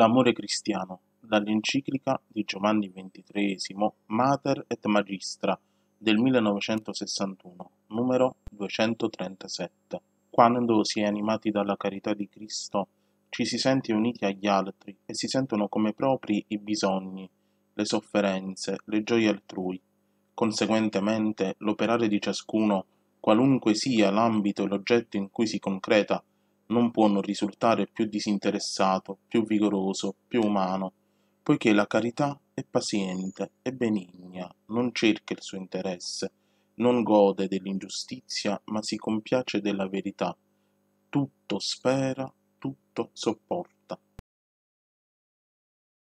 L'amore cristiano, dall'enciclica di Giovanni XXIII Mater et Magistra del 1961, numero 237. Quando si è animati dalla carità di Cristo, ci si sente uniti agli altri e si sentono come propri i bisogni, le sofferenze, le gioie altrui. Conseguentemente, l'operare di ciascuno, qualunque sia l'ambito e l'oggetto in cui si concreta, non può non risultare più disinteressato, più vigoroso, più umano, poiché la carità è paziente, è benigna, non cerca il suo interesse, non gode dell'ingiustizia, ma si compiace della verità. Tutto spera, tutto sopporta.